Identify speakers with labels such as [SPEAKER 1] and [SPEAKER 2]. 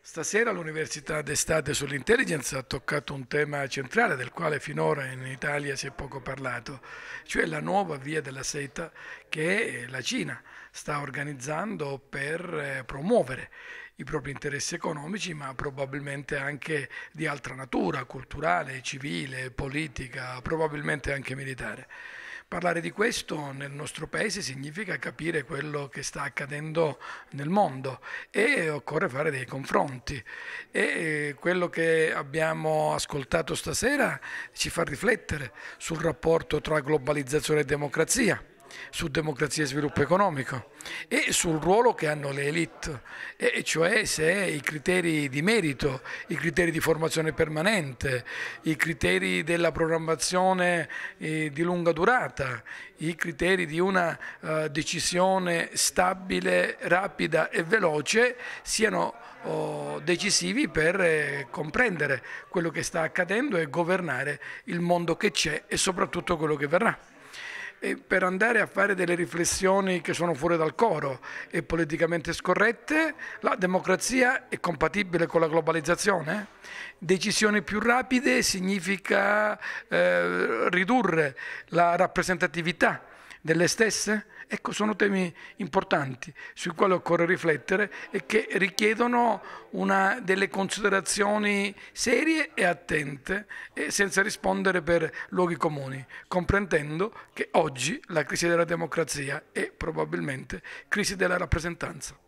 [SPEAKER 1] Stasera l'Università d'Estate sull'Intelligence ha toccato un
[SPEAKER 2] tema centrale del quale finora in Italia si è poco parlato, cioè la nuova via della seta che la Cina sta organizzando per eh, promuovere i propri interessi economici, ma probabilmente anche di altra natura, culturale, civile, politica, probabilmente anche militare. Parlare di questo nel nostro paese significa capire quello che sta accadendo nel mondo e occorre fare dei confronti e eh, quello che abbiamo ascoltato stasera ci fa riflettere sul rapporto tra globalizzazione e democrazia su democrazia e sviluppo economico e sul ruolo che hanno le elite, e cioè se i criteri di merito, i criteri di formazione permanente, i criteri della programmazione eh, di lunga durata, i criteri di una eh, decisione stabile, rapida e veloce siano oh, decisivi per eh, comprendere quello che sta accadendo e governare il mondo che c'è e soprattutto quello che verrà per andare a fare delle riflessioni che sono fuori dal coro e politicamente scorrette, la democrazia è compatibile con la globalizzazione? Decisioni più rapide significa eh, ridurre la rappresentatività delle stesse? Ecco, sono temi importanti sui quali occorre riflettere e che richiedono una, delle considerazioni serie e attente e senza rispondere per luoghi comuni, comprendendo che oggi la crisi
[SPEAKER 1] della democrazia è probabilmente crisi della rappresentanza.